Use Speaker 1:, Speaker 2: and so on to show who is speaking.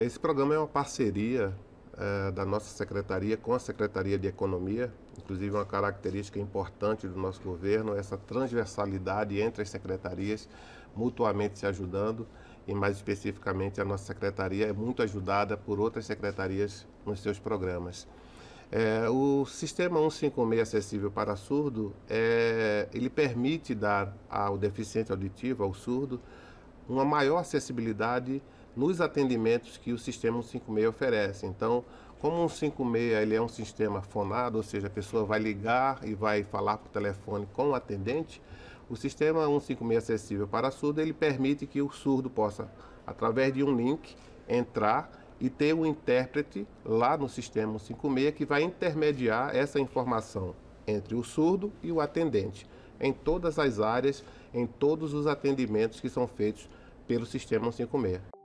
Speaker 1: Esse programa é uma parceria é, da nossa secretaria com a Secretaria de Economia. Inclusive, uma característica importante do nosso governo é essa transversalidade entre as secretarias, mutuamente se ajudando. E, mais especificamente, a nossa secretaria é muito ajudada por outras secretarias nos seus programas. É, o sistema 156 acessível para surdo, é, ele permite dar ao deficiente auditivo, ao surdo, uma maior acessibilidade nos atendimentos que o sistema 156 oferece. Então, como o um 156 ele é um sistema fonado, ou seja, a pessoa vai ligar e vai falar por telefone com o atendente, o sistema 156 acessível para surdo, ele permite que o surdo possa, através de um link, entrar e ter um intérprete lá no sistema 156 que vai intermediar essa informação entre o surdo e o atendente, em todas as áreas, em todos os atendimentos que são feitos pelo sistema 156.